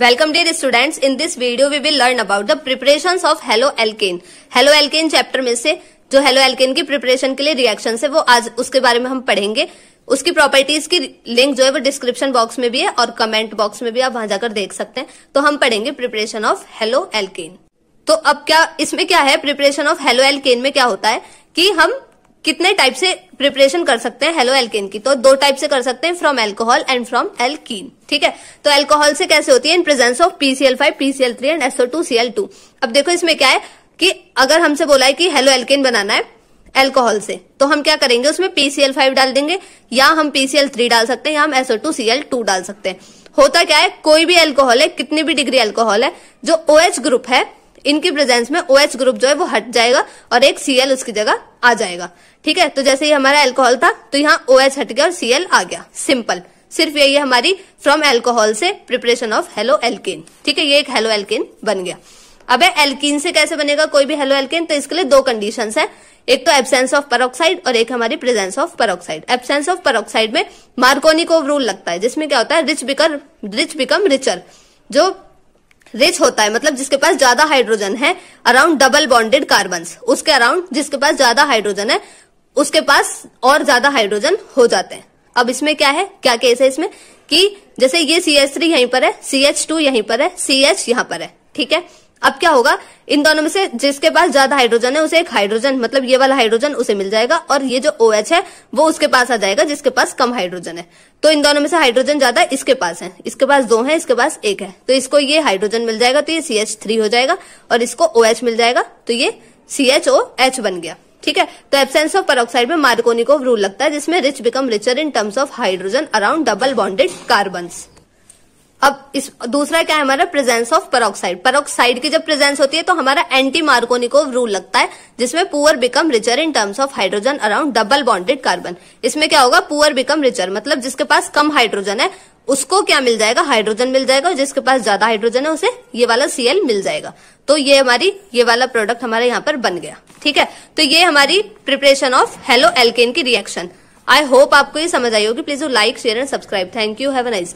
welcome dear students in this video we will learn about the preparations of hello alkane hello alkane chapter में से जो hello alkene की preparation के लिए reaction है वो आज उसके बारे में हम पढ़ेंगे उसकी प्रॉपर्टीज की लिंक जो है वो डिस्क्रिप्शन बॉक्स में भी है और कमेंट बॉक्स में भी आप वहां जाकर देख सकते हैं तो हम पढ़ेंगे प्रिपरेशन ऑफ हेलो एल्केन तो अब क्या इसमें क्या है प्रिपरेशन ऑफ हेलो एल्केन में क्या होता है कि हम कितने टाइप से प्रिपरेशन कर सकते हैं हेलो एल्केन की तो दो टाइप से कर सकते हैं from alcohol and from alkene ठीक है तो एल्कोहल से कैसे होती है in presence of PCl five PCl three and SO two Cl two अब देखो इसमें क्या है कि अगर हमसे बोला है कि हेलो एल्केन बनाना है एल्कोहल से तो हम क्या करेंगे उसमें पीसीएल फाइव डाल देंगे या हम पीसीएल थ्री डाल सकते हैं या हम एसओ टू सीएल टू डाल सकते हैं होता क्या है कोई भी एल्कोहल है कितनी भी डिग्री एल्कोहल है जो ओ OH ग्रुप है इनके प्रेजेंस में ओ OH ग्रुप जो है वो हट जाएगा और एक सीएल उसकी जगह आ जाएगा ठीक है तो जैसे ही हमारा एल्कोहल था तो यहाँ ओ OH हट गया और सीएल आ गया सिंपल सिर्फ यही हमारी फ्रॉम एल्कोहल से प्रिपरेशन ऑफ हेलो एल्किन ठीक है ये एक हेलो एल्किन बन गया अब एल्किन से कैसे बनेगा कोई भी हेलो एल्किन तो इसके लिए दो कंडीशन है एक तो एब्सेंस ऑफ परोक्साइड और एक हमारी presence of peroxide absence of peroxide में मार्कोनिकोव रूल लगता है जिसमें क्या होता है rich become rich become richer जो रिच होता है मतलब जिसके पास ज्यादा हाइड्रोजन है अराउंड डबल बॉन्डेड कार्बन उसके अराउंड जिसके पास ज्यादा हाइड्रोजन है उसके पास और ज्यादा हाइड्रोजन हो जाते हैं अब इसमें क्या है क्या केस है इसमें कि जैसे ये सी एच थ्री यहीं पर है सी एच टू यहीं पर है सी एच यहां पर है ठीक है अब क्या होगा इन दोनों में से जिसके पास ज्यादा हाइड्रोजन है उसे एक हाइड्रोजन मतलब ये वाला हाइड्रोजन उसे मिल जाएगा और ये जो ओ OH है वो उसके पास आ जाएगा जिसके पास कम हाइड्रोजन है तो इन दोनों में से हाइड्रोजन ज्यादा इसके पास है इसके पास दो है इसके पास एक है तो इसको ये हाइड्रोजन मिल जाएगा तो ये सी थ्री हो जाएगा और इसको ओ OH मिल जाएगा तो ये सी एच बन गया ठीक है तो एबसेंस ऑफ पेरोक्साइड में मार्कोनिकोव रूल लगता है जिसमें rich become richer in terms of hydrogen around double bonded carbons अब इस दूसरा क्या है हमारा प्रेजेंस ऑफ परोक्साइड परोक्साइड की जब प्रेजेंस होती है तो हमारा एंटी मार्कोनिकोव रूल लगता है जिसमें poor become richer in terms of hydrogen around double bonded carbon इसमें क्या होगा पुअर बिकम रिचर मतलब जिसके पास कम हाइड्रोजन है उसको क्या मिल जाएगा हाइड्रोजन मिल जाएगा और जिसके पास ज्यादा हाइड्रोजन है उसे ये वाला सीएल मिल जाएगा तो ये हमारी ये वाला प्रोडक्ट हमारे यहाँ पर बन गया ठीक है तो ये हमारी प्रिपरेशन ऑफ हेलो एल्केन की रिएक्शन आई होप आपको ये समझ आई होगी please like share and subscribe thank you have a nice